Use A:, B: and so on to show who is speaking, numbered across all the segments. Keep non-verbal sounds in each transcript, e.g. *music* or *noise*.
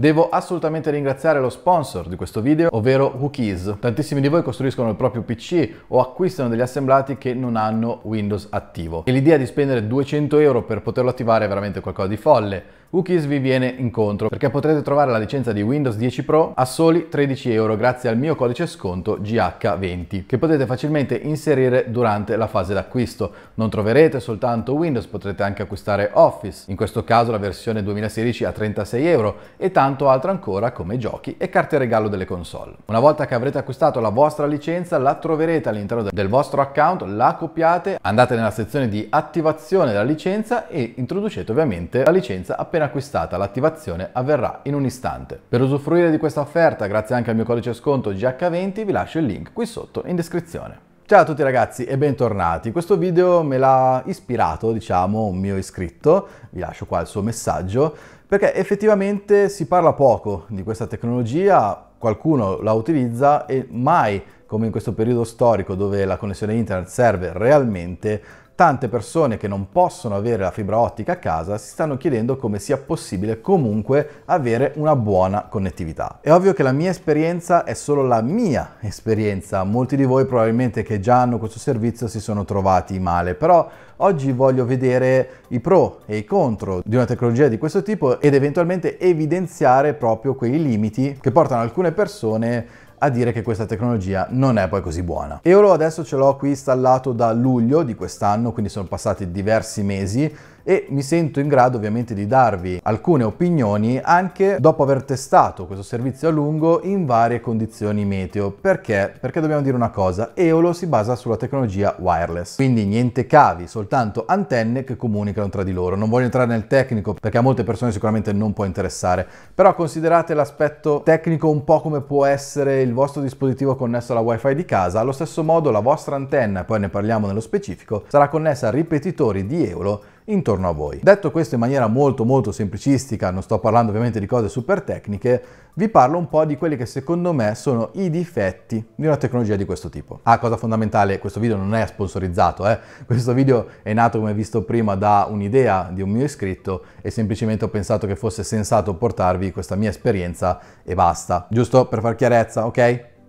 A: Devo assolutamente ringraziare lo sponsor di questo video, ovvero Wookiees. Tantissimi di voi costruiscono il proprio PC o acquistano degli assemblati che non hanno Windows attivo. E l'idea di spendere 200 euro per poterlo attivare è veramente qualcosa di folle. Wookies vi viene incontro perché potrete trovare la licenza di Windows 10 Pro a soli 13 euro grazie al mio codice sconto GH20 che potete facilmente inserire durante la fase d'acquisto. Non troverete soltanto Windows, potrete anche acquistare Office, in questo caso la versione 2016 a 36 euro e tanto altro ancora come giochi e carte regalo delle console. Una volta che avrete acquistato la vostra licenza la troverete all'interno del vostro account, la copiate, andate nella sezione di attivazione della licenza e introducete ovviamente la licenza appena appena acquistata l'attivazione avverrà in un istante. Per usufruire di questa offerta, grazie anche al mio codice sconto GH20, vi lascio il link qui sotto in descrizione. Ciao a tutti ragazzi e bentornati. Questo video me l'ha ispirato, diciamo, un mio iscritto, vi lascio qua il suo messaggio, perché effettivamente si parla poco di questa tecnologia, qualcuno la utilizza e mai come in questo periodo storico dove la connessione internet serve realmente tante persone che non possono avere la fibra ottica a casa si stanno chiedendo come sia possibile comunque avere una buona connettività. È ovvio che la mia esperienza è solo la mia esperienza, molti di voi probabilmente che già hanno questo servizio si sono trovati male, però oggi voglio vedere i pro e i contro di una tecnologia di questo tipo ed eventualmente evidenziare proprio quei limiti che portano alcune persone a dire che questa tecnologia non è poi così buona. Eolo adesso ce l'ho qui installato da luglio di quest'anno, quindi sono passati diversi mesi, e mi sento in grado ovviamente di darvi alcune opinioni anche dopo aver testato questo servizio a lungo in varie condizioni meteo. Perché? Perché dobbiamo dire una cosa, Eolo si basa sulla tecnologia wireless, quindi niente cavi, soltanto antenne che comunicano tra di loro. Non voglio entrare nel tecnico perché a molte persone sicuramente non può interessare, però considerate l'aspetto tecnico un po' come può essere il vostro dispositivo connesso alla wifi di casa, allo stesso modo la vostra antenna, poi ne parliamo nello specifico, sarà connessa a ripetitori di Eolo intorno a voi. Detto questo in maniera molto molto semplicistica, non sto parlando ovviamente di cose super tecniche, vi parlo un po' di quelli che secondo me sono i difetti di una tecnologia di questo tipo. Ah, cosa fondamentale, questo video non è sponsorizzato, eh? *laughs* questo video è nato come visto prima da un'idea di un mio iscritto e semplicemente ho pensato che fosse sensato portarvi questa mia esperienza e basta. Giusto per far chiarezza, ok?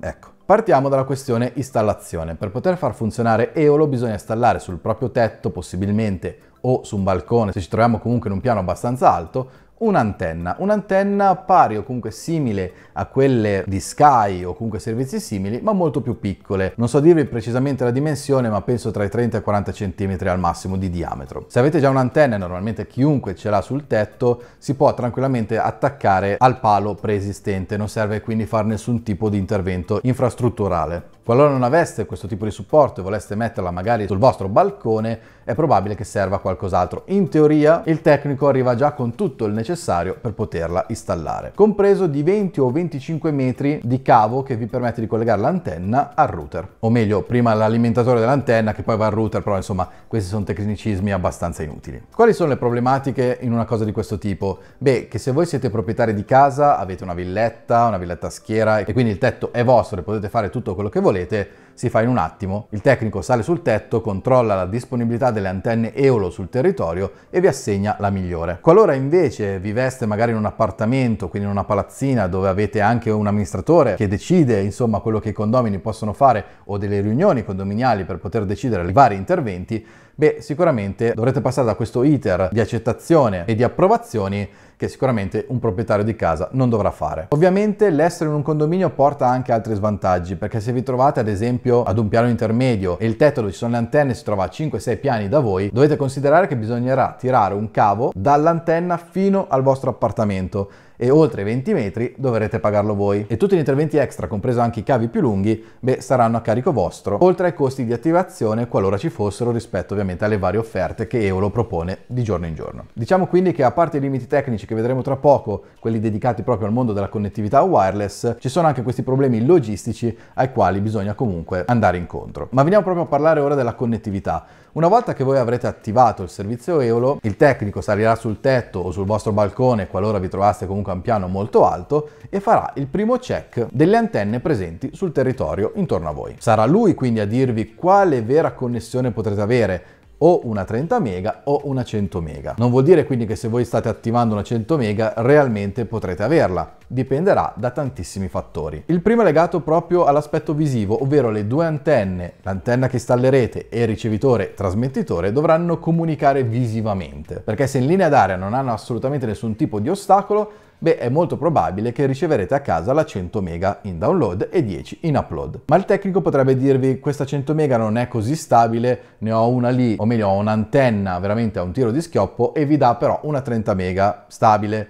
A: Ecco. Partiamo dalla questione installazione. Per poter far funzionare Eolo bisogna installare sul proprio tetto possibilmente o su un balcone, se ci troviamo comunque in un piano abbastanza alto, un'antenna, un'antenna pari o comunque simile a quelle di Sky o comunque servizi simili, ma molto più piccole. Non so dirvi precisamente la dimensione, ma penso tra i 30 e i 40 cm al massimo di diametro. Se avete già un'antenna, normalmente chiunque ce l'ha sul tetto, si può tranquillamente attaccare al palo preesistente, non serve quindi fare nessun tipo di intervento infrastrutturale. Qualora non aveste questo tipo di supporto e voleste metterla magari sul vostro balcone, è probabile che serva a qualcos'altro. In teoria il tecnico arriva già con tutto il necessario per poterla installare, compreso di 20 o 25 metri di cavo che vi permette di collegare l'antenna al router, o meglio prima l'alimentatore dell'antenna che poi va al router, però insomma questi sono tecnicismi abbastanza inutili. Quali sono le problematiche in una cosa di questo tipo? Beh, che se voi siete proprietari di casa, avete una villetta, una villetta a schiera e quindi il tetto è vostro e potete fare tutto quello che volete, si fa in un attimo. Il tecnico sale sul tetto, controlla la disponibilità delle antenne EOLO sul territorio e vi assegna la migliore. Qualora invece viveste magari in un appartamento, quindi in una palazzina dove avete anche un amministratore che decide insomma quello che i condomini possono fare o delle riunioni condominiali per poter decidere i vari interventi, Beh, sicuramente dovrete passare da questo iter di accettazione e di approvazioni che sicuramente un proprietario di casa non dovrà fare. Ovviamente l'essere in un condominio porta anche altri svantaggi, perché se vi trovate ad esempio ad un piano intermedio e il tetto dove ci sono le antenne si trova a 5-6 piani da voi, dovete considerare che bisognerà tirare un cavo dall'antenna fino al vostro appartamento e oltre i 20 metri dovrete pagarlo voi. E tutti gli interventi extra, compreso anche i cavi più lunghi, beh, saranno a carico vostro, oltre ai costi di attivazione qualora ci fossero rispetto ovviamente alle varie offerte che Eolo propone di giorno in giorno. Diciamo quindi che a parte i limiti tecnici che vedremo tra poco, quelli dedicati proprio al mondo della connettività wireless, ci sono anche questi problemi logistici ai quali bisogna comunque andare incontro. Ma veniamo proprio a parlare ora della connettività. Una volta che voi avrete attivato il servizio Eolo, il tecnico salirà sul tetto o sul vostro balcone, qualora vi trovaste comunque a un piano molto alto, e farà il primo check delle antenne presenti sul territorio intorno a voi. Sarà lui quindi a dirvi quale vera connessione potrete avere, o una 30 mega o una 100 mega. Non vuol dire quindi che se voi state attivando una 100 mega realmente potrete averla, dipenderà da tantissimi fattori. Il primo è legato proprio all'aspetto visivo, ovvero le due antenne, l'antenna che installerete e il ricevitore trasmettitore dovranno comunicare visivamente, perché se in linea d'aria non hanno assolutamente nessun tipo di ostacolo, beh è molto probabile che riceverete a casa la 100 mega in download e 10 in upload. Ma il tecnico potrebbe dirvi questa 100 mega non è così stabile, ne ho una lì, o meglio ho un'antenna veramente a un tiro di schioppo e vi dà però una 30 mega stabile.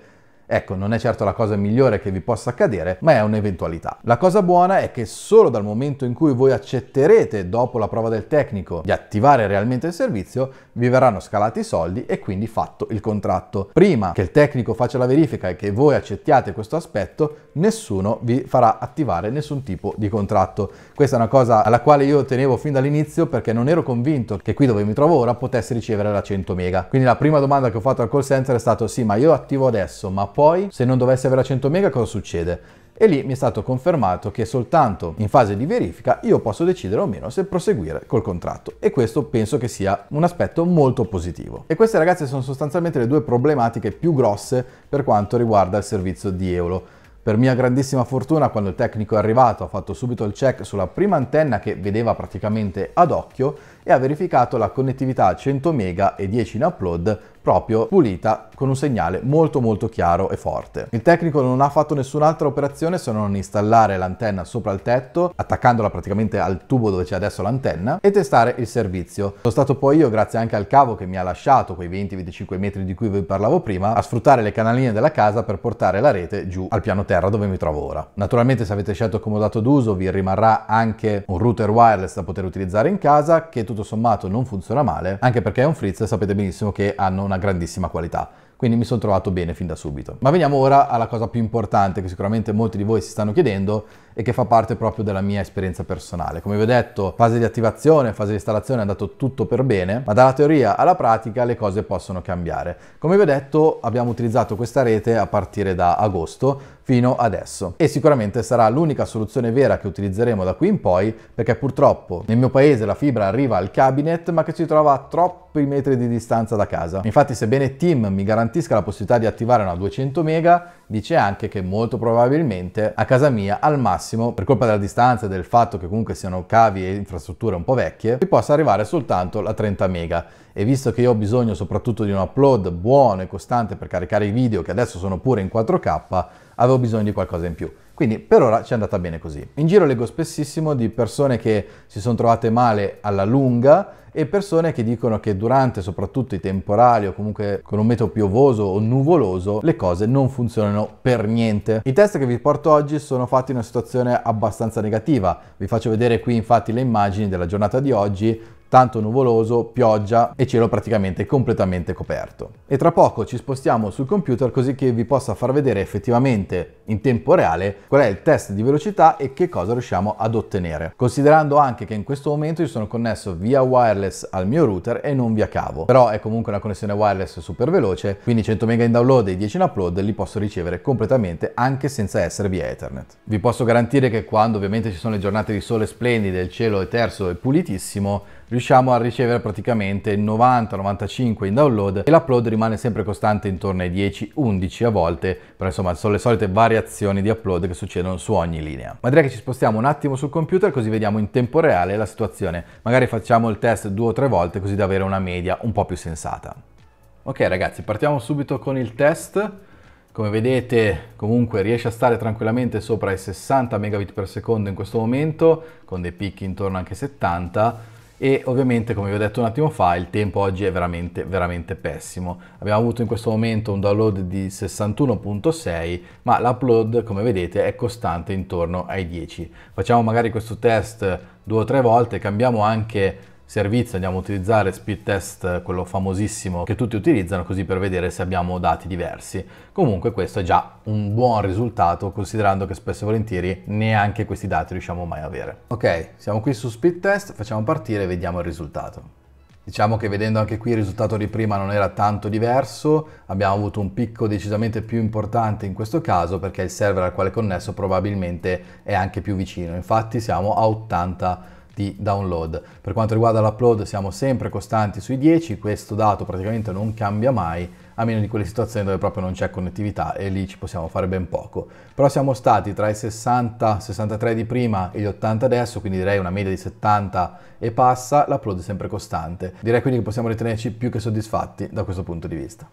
A: Ecco, non è certo la cosa migliore che vi possa accadere, ma è un'eventualità. La cosa buona è che solo dal momento in cui voi accetterete, dopo la prova del tecnico, di attivare realmente il servizio, vi verranno scalati i soldi e quindi fatto il contratto. Prima che il tecnico faccia la verifica e che voi accettiate questo aspetto, nessuno vi farà attivare nessun tipo di contratto. Questa è una cosa alla quale io tenevo fin dall'inizio perché non ero convinto che qui dove mi trovo ora potessi ricevere la 100 mega. Quindi la prima domanda che ho fatto al call center è stato sì, ma io attivo adesso, ma poi se non dovesse avere a 100 mega cosa succede? e lì mi è stato confermato che soltanto in fase di verifica io posso decidere o meno se proseguire col contratto e questo penso che sia un aspetto molto positivo. E queste ragazze sono sostanzialmente le due problematiche più grosse per quanto riguarda il servizio di Eolo. Per mia grandissima fortuna quando il tecnico è arrivato ha fatto subito il check sulla prima antenna che vedeva praticamente ad occhio e ha verificato la connettività 100 mega e 10 in upload proprio pulita con un segnale molto molto chiaro e forte. Il tecnico non ha fatto nessun'altra operazione se non installare l'antenna sopra il tetto, attaccandola praticamente al tubo dove c'è adesso l'antenna e testare il servizio. Sono stato poi io, grazie anche al cavo che mi ha lasciato quei 20-25 metri di cui vi parlavo prima, a sfruttare le canaline della casa per portare la rete giù al piano terra dove mi trovo ora. Naturalmente se avete scelto comodato d'uso vi rimarrà anche un router wireless da poter utilizzare in casa che tutto sommato non funziona male, anche perché è un frizz e sapete benissimo che hanno una una grandissima qualità. Quindi mi sono trovato bene fin da subito. Ma veniamo ora alla cosa più importante che sicuramente molti di voi si stanno chiedendo, e che fa parte proprio della mia esperienza personale. Come vi ho detto, fase di attivazione, fase di installazione è andato tutto per bene, ma dalla teoria alla pratica le cose possono cambiare. Come vi ho detto, abbiamo utilizzato questa rete a partire da agosto fino adesso e sicuramente sarà l'unica soluzione vera che utilizzeremo da qui in poi perché purtroppo nel mio paese la fibra arriva al cabinet ma che si trova a troppi metri di distanza da casa. Infatti sebbene Tim mi garantisca la possibilità di attivare una 200 mega, dice anche che molto probabilmente a casa mia al massimo massimo, per colpa della distanza e del fatto che comunque siano cavi e infrastrutture un po' vecchie, vi possa arrivare soltanto la 30 mega. E visto che io ho bisogno soprattutto di un upload buono e costante per caricare i video, che adesso sono pure in 4K, avevo bisogno di qualcosa in più. Quindi per ora ci è andata bene così. In giro leggo spessissimo di persone che si sono trovate male alla lunga e persone che dicono che durante soprattutto i temporali o comunque con un metodo piovoso o nuvoloso le cose non funzionano per niente. I test che vi porto oggi sono fatti in una situazione abbastanza negativa. Vi faccio vedere qui infatti le immagini della giornata di oggi tanto nuvoloso, pioggia e cielo praticamente completamente coperto. E tra poco ci spostiamo sul computer così che vi possa far vedere effettivamente in tempo reale qual è il test di velocità e che cosa riusciamo ad ottenere. Considerando anche che in questo momento io sono connesso via wireless al mio router e non via cavo, però è comunque una connessione wireless super veloce, quindi 100 mega in download e 10 in upload li posso ricevere completamente anche senza essere via ethernet. Vi posso garantire che quando ovviamente ci sono le giornate di sole splendide, il cielo è terzo e pulitissimo, riusciamo a ricevere praticamente 90-95 in download e l'upload rimane sempre costante intorno ai 10-11 a volte, però insomma sono le solite variazioni di upload che succedono su ogni linea. Ma direi che ci spostiamo un attimo sul computer così vediamo in tempo reale la situazione, magari facciamo il test due o tre volte così da avere una media un po' più sensata. Ok ragazzi, partiamo subito con il test. Come vedete comunque riesce a stare tranquillamente sopra i 60 Mbps in questo momento, con dei picchi intorno anche ai 70 e ovviamente come vi ho detto un attimo fa il tempo oggi è veramente veramente pessimo abbiamo avuto in questo momento un download di 61.6 ma l'upload come vedete è costante intorno ai 10 facciamo magari questo test due o tre volte cambiamo anche servizio andiamo a utilizzare speed test, eh, quello famosissimo che tutti utilizzano, così per vedere se abbiamo dati diversi. Comunque questo è già un buon risultato, considerando che spesso e volentieri neanche questi dati riusciamo mai a avere. Ok, siamo qui su speed test, facciamo partire e vediamo il risultato. Diciamo che vedendo anche qui il risultato di prima non era tanto diverso, abbiamo avuto un picco decisamente più importante in questo caso perché il server al quale è connesso probabilmente è anche più vicino, infatti siamo a 80 di download. Per quanto riguarda l'upload siamo sempre costanti sui 10, questo dato praticamente non cambia mai, a meno di quelle situazioni dove proprio non c'è connettività e lì ci possiamo fare ben poco. Però siamo stati tra i 60, 63 di prima e gli 80 adesso, quindi direi una media di 70 e passa, l'upload è sempre costante. Direi quindi che possiamo ritenerci più che soddisfatti da questo punto di vista.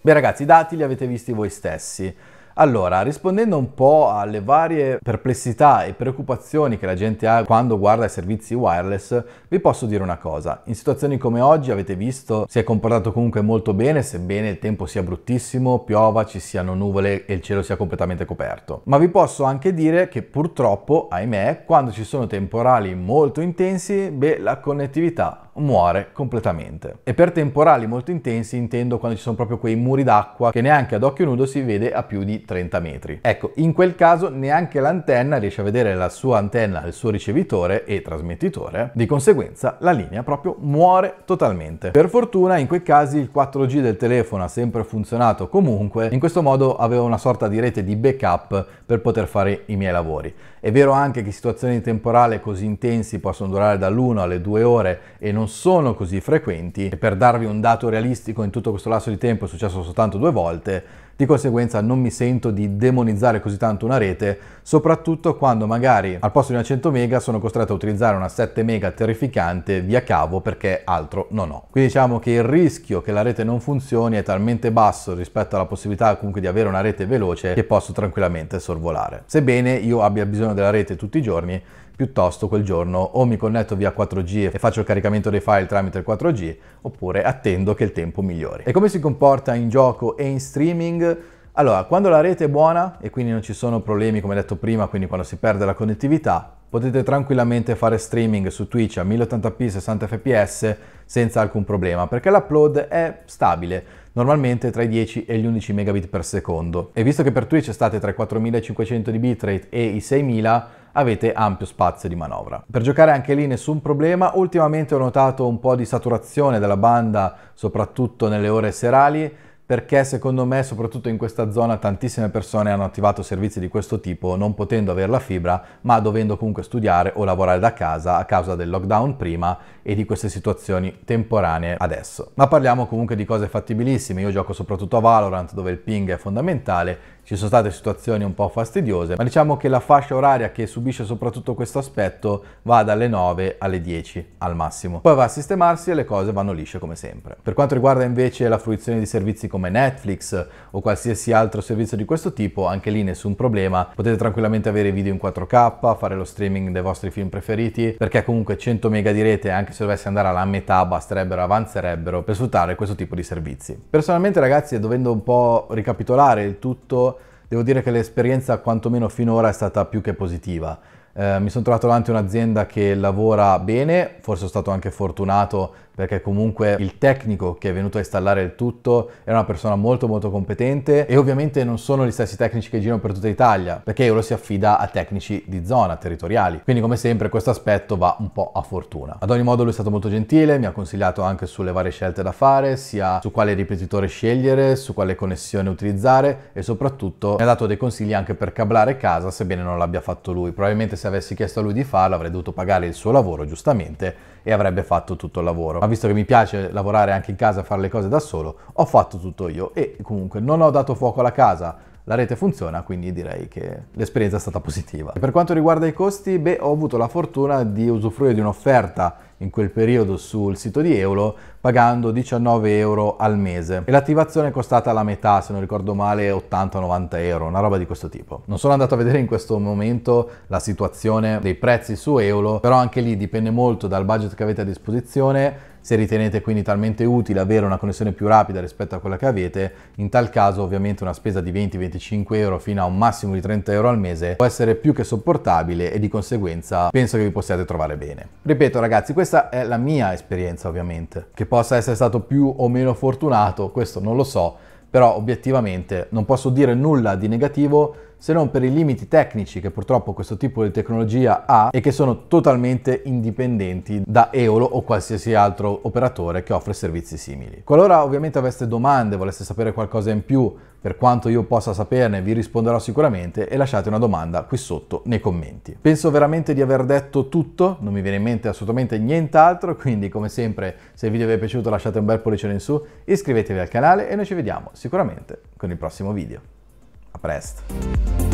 A: Beh ragazzi, i dati li avete visti voi stessi. Allora, rispondendo un po' alle varie perplessità e preoccupazioni che la gente ha quando guarda i servizi wireless, vi posso dire una cosa. In situazioni come oggi avete visto si è comportato comunque molto bene, sebbene il tempo sia bruttissimo, piova, ci siano nuvole e il cielo sia completamente coperto. Ma vi posso anche dire che purtroppo, ahimè, quando ci sono temporali molto intensi, beh, la connettività muore completamente. E per temporali molto intensi intendo quando ci sono proprio quei muri d'acqua che neanche ad occhio nudo si vede a più di 30 metri. Ecco, in quel caso neanche l'antenna riesce a vedere la sua antenna, il suo ricevitore e trasmettitore, di conseguenza la linea proprio muore totalmente. Per fortuna in quei casi il 4G del telefono ha sempre funzionato comunque, in questo modo avevo una sorta di rete di backup per poter fare i miei lavori. È vero anche che situazioni temporali così intensi possono durare dall'1 alle 2 ore e non non sono così frequenti e per darvi un dato realistico in tutto questo lasso di tempo è successo soltanto due volte, di conseguenza non mi sento di demonizzare così tanto una rete, soprattutto quando magari al posto di una 100 mega sono costretto a utilizzare una 7 mega terrificante via cavo perché altro non ho. Quindi diciamo che il rischio che la rete non funzioni è talmente basso rispetto alla possibilità comunque di avere una rete veloce che posso tranquillamente sorvolare. Sebbene io abbia bisogno della rete tutti i giorni, Piuttosto quel giorno o mi connetto via 4G e faccio il caricamento dei file tramite il 4G, oppure attendo che il tempo migliori. E come si comporta in gioco e in streaming? Allora, quando la rete è buona e quindi non ci sono problemi come detto prima, quindi quando si perde la connettività, potete tranquillamente fare streaming su Twitch a 1080p 60 fps senza alcun problema, perché l'upload è stabile, normalmente tra i 10 e gli 11 megabit per secondo. E visto che per Twitch state tra i 4500 di bitrate e i 6000, avete ampio spazio di manovra. Per giocare anche lì nessun problema, ultimamente ho notato un po' di saturazione della banda, soprattutto nelle ore serali, perché secondo me soprattutto in questa zona tantissime persone hanno attivato servizi di questo tipo non potendo avere la fibra ma dovendo comunque studiare o lavorare da casa a causa del lockdown prima e di queste situazioni temporanee adesso. Ma parliamo comunque di cose fattibilissime, io gioco soprattutto a Valorant dove il ping è fondamentale ci sono state situazioni un po' fastidiose, ma diciamo che la fascia oraria che subisce soprattutto questo aspetto va dalle 9 alle 10 al massimo. Poi va a sistemarsi e le cose vanno lisce come sempre. Per quanto riguarda invece la fruizione di servizi come Netflix o qualsiasi altro servizio di questo tipo, anche lì nessun problema, potete tranquillamente avere video in 4K, fare lo streaming dei vostri film preferiti, perché comunque 100 mega di rete, anche se dovessi andare alla metà, basterebbero, avanzerebbero per sfruttare questo tipo di servizi. Personalmente ragazzi, dovendo un po' ricapitolare il tutto, devo dire che l'esperienza quantomeno finora è stata più che positiva. Eh, mi sono trovato davanti a un'azienda che lavora bene, forse sono stato anche fortunato perché comunque il tecnico che è venuto a installare il tutto era una persona molto molto competente e ovviamente non sono gli stessi tecnici che girano per tutta Italia, perché Euro si affida a tecnici di zona, territoriali. Quindi come sempre questo aspetto va un po' a fortuna. Ad ogni modo lui è stato molto gentile, mi ha consigliato anche sulle varie scelte da fare, sia su quale ripetitore scegliere, su quale connessione utilizzare e soprattutto mi ha dato dei consigli anche per cablare casa, sebbene non l'abbia fatto lui. Probabilmente se avessi chiesto a lui di farlo avrei dovuto pagare il suo lavoro giustamente e avrebbe fatto tutto il lavoro ma visto che mi piace lavorare anche in casa, fare le cose da solo, ho fatto tutto io e comunque non ho dato fuoco alla casa, la rete funziona, quindi direi che l'esperienza è stata positiva. Per quanto riguarda i costi, beh, ho avuto la fortuna di usufruire di un'offerta in quel periodo sul sito di Eulo pagando 19 euro al mese e l'attivazione è costata la metà se non ricordo male 80-90 euro una roba di questo tipo non sono andato a vedere in questo momento la situazione dei prezzi su Eulo però anche lì dipende molto dal budget che avete a disposizione se ritenete quindi talmente utile avere una connessione più rapida rispetto a quella che avete, in tal caso ovviamente una spesa di 20-25 euro fino a un massimo di 30 euro al mese può essere più che sopportabile e di conseguenza penso che vi possiate trovare bene. Ripeto ragazzi, questa è la mia esperienza ovviamente, che possa essere stato più o meno fortunato, questo non lo so, però obiettivamente non posso dire nulla di negativo se non per i limiti tecnici che purtroppo questo tipo di tecnologia ha e che sono totalmente indipendenti da Eolo o qualsiasi altro operatore che offre servizi simili. Qualora ovviamente aveste domande, voleste sapere qualcosa in più per quanto io possa saperne vi risponderò sicuramente e lasciate una domanda qui sotto nei commenti. Penso veramente di aver detto tutto, non mi viene in mente assolutamente nient'altro, quindi come sempre se il video vi è piaciuto lasciate un bel pollice in su, iscrivetevi al canale e noi ci vediamo sicuramente con il prossimo video. A presto!